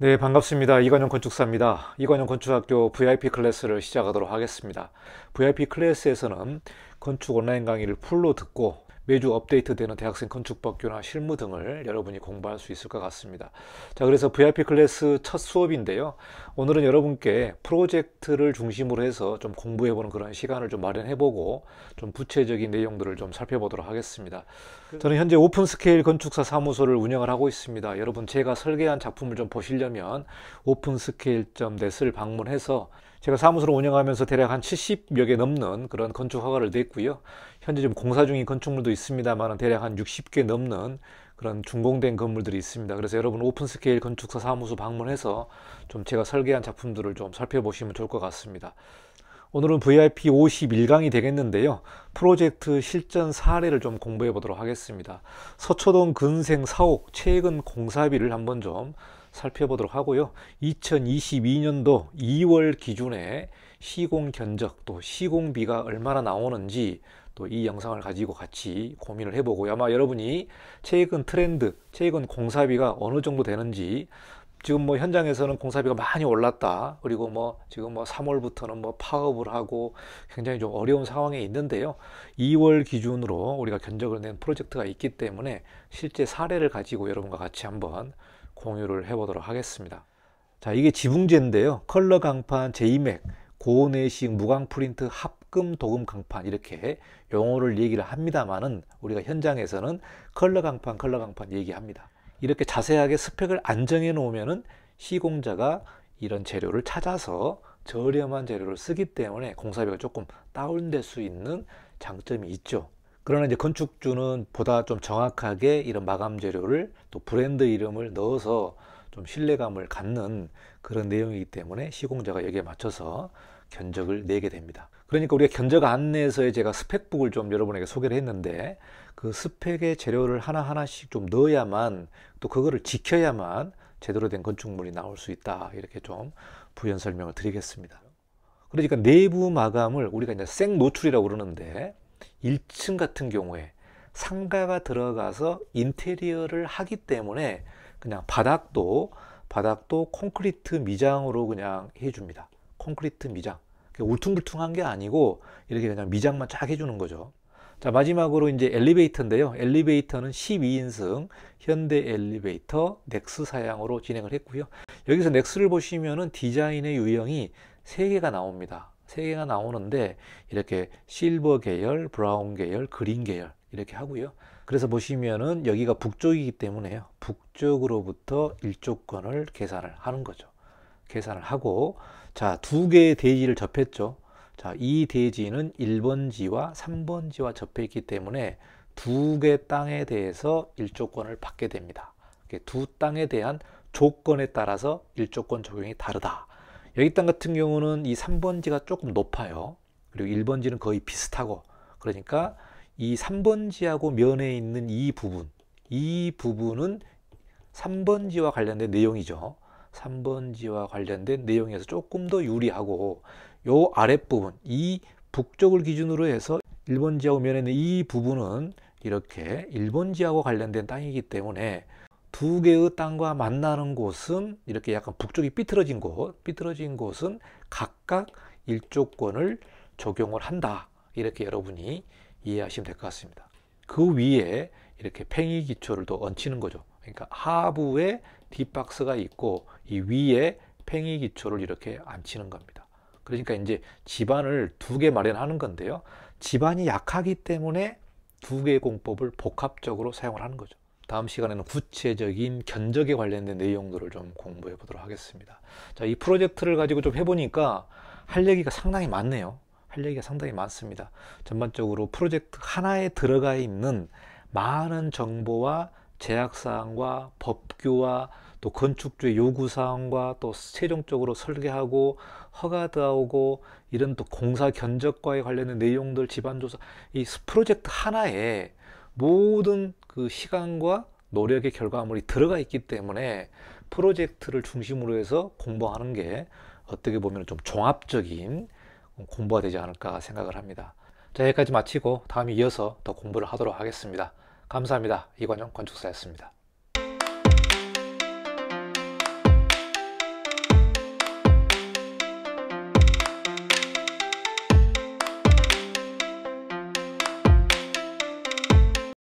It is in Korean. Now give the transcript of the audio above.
네, 반갑습니다. 이관영 건축사입니다. 이관영 건축학교 VIP 클래스를 시작하도록 하겠습니다. VIP 클래스에서는 건축 온라인 강의를 풀로 듣고 매주 업데이트되는 대학생 건축법규나 실무 등을 여러분이 공부할 수 있을 것 같습니다. 자, 그래서 VIP 클래스 첫 수업인데요. 오늘은 여러분께 프로젝트를 중심으로 해서 좀 공부해보는 그런 시간을 좀 마련해보고 좀 구체적인 내용들을 좀 살펴보도록 하겠습니다. 그 저는 현재 오픈 스케일 건축사 사무소를 운영을 하고 있습니다. 여러분 제가 설계한 작품을 좀 보시려면 오픈 스케일 n e 을 방문해서 제가 사무소를 운영하면서 대략 한 70여 개 넘는 그런 건축 허가를 냈고요. 현재 지 공사 중인 건축물도 있습니다만 대략 한 60개 넘는 그런 준공된 건물들이 있습니다. 그래서 여러분 오픈스케일 건축사 사무소 방문해서 좀 제가 설계한 작품들을 좀 살펴보시면 좋을 것 같습니다. 오늘은 VIP 51강이 되겠는데요. 프로젝트 실전 사례를 좀 공부해 보도록 하겠습니다. 서초동 근생 사옥 최근 공사비를 한번 좀 살펴보도록 하고요. 2022년도 2월 기준에 시공 견적 또 시공비가 얼마나 나오는지 또 이 영상을 가지고 같이 고민을 해보고요. 아마 여러분이 최근 트렌드, 최근 공사비가 어느 정도 되는지 지금 뭐 현장에서는 공사비가 많이 올랐다. 그리고 뭐 지금 뭐 3월부터는 뭐 파업을 하고 굉장히 좀 어려운 상황에 있는데요. 2월 기준으로 우리가 견적을 낸 프로젝트가 있기 때문에 실제 사례를 가지고 여러분과 같이 한번 공유를 해보도록 하겠습니다. 자, 이게 지붕제인데요. 컬러 강판, 제이맥고 내식, 무광 프린트, 합금, 도금 강판 이렇게 용어를 얘기를 합니다만은 우리가 현장에서는 컬러 강판, 컬러 강판 얘기합니다. 이렇게 자세하게 스펙을 안 정해 놓으면은 시공자가 이런 재료를 찾아서 저렴한 재료를 쓰기 때문에 공사비가 조금 다운될 수 있는 장점이 있죠. 그러나 이제 건축주는 보다 좀 정확하게 이런 마감 재료를 또 브랜드 이름을 넣어서 좀 신뢰감을 갖는 그런 내용이기 때문에 시공자가 여기에 맞춰서 견적을 내게 됩니다. 그러니까 우리가 견적 안내에서의 제가 스펙북을 좀 여러분에게 소개를 했는데 그 스펙의 재료를 하나하나씩 좀 넣어야만 또 그거를 지켜야만 제대로 된 건축물이 나올 수 있다 이렇게 좀 부연 설명을 드리겠습니다. 그러니까 내부 마감을 우리가 이제 생 노출이라고 그러는데 1층 같은 경우에 상가가 들어가서 인테리어를 하기 때문에 그냥 바닥도 바닥도 콘크리트 미장으로 그냥 해줍니다. 콘크리트 미장. 울퉁불퉁한 게 아니고 이렇게 그냥 미장만 쫙 해주는 거죠. 자 마지막으로 이제 엘리베이터인데요. 엘리베이터는 12인승 현대 엘리베이터 넥스 사양으로 진행을 했고요. 여기서 넥스를 보시면은 디자인의 유형이 3개가 나옵니다. 3 개가 나오는데 이렇게 실버 계열, 브라운 계열, 그린 계열 이렇게 하고요. 그래서 보시면은 여기가 북쪽이기 때문에요. 북쪽으로부터 일조권을 계산을 하는 거죠. 계산을 하고 자, 두 개의 대지를 접했죠. 자, 이 대지는 1번지와 3번지와 접해 있기 때문에 두 개 땅에 대해서 일조권을 받게 됩니다. 두 땅에 대한 조건에 따라서 일조권 적용이 다르다. 여기 땅 같은 경우는 이 3번지가 조금 높아요. 그리고 1번지는 거의 비슷하고 그러니까 이 3번지하고 면에 있는 이 부분 이 부분은 3번지와 관련된 내용이죠. 3번지와 관련된 내용에서 조금 더 유리하고 요 아랫부분 이 북쪽을 기준으로 해서 1번지하고 면에 있는 이 부분은 이렇게 1번지하고 관련된 땅이기 때문에 두 개의 땅과 만나는 곳은 이렇게 약간 북쪽이 삐뚤어진 곳, 삐뚤어진 곳은 각각 일조권을 적용을 한다. 이렇게 여러분이 이해하시면 될 것 같습니다. 그 위에 이렇게 팽이 기초를 또 얹히는 거죠. 그러니까 하부에 뒷박스가 있고 이 위에 팽이 기초를 이렇게 앉히는 겁니다. 그러니까 이제 집안을 두 개 마련하는 건데요. 집안이 약하기 때문에 두 개의 공법을 복합적으로 사용을 하는 거죠. 다음 시간에는 구체적인 견적에 관련된 내용들을 좀 공부해 보도록 하겠습니다. 자, 이 프로젝트를 가지고 좀 해보니까 할 얘기가 상당히 많네요. 할 얘기가 상당히 많습니다. 전반적으로 프로젝트 하나에 들어가 있는 많은 정보와 제약사항과 법규와 또 건축주의 요구사항과 또 최종적으로 설계하고 허가도하고 이런 또 공사 견적과에 관련된 내용들 집안조사 이 프로젝트 하나에 모든 그 시간과 노력의 결과물이 들어가 있기 때문에 프로젝트를 중심으로 해서 공부하는 게 어떻게 보면 좀 종합적인 공부가 되지 않을까 생각을 합니다. 자, 여기까지 마치고 다음에 이어서 더 공부를 하도록 하겠습니다. 감사합니다. 이관영 건축사였습니다.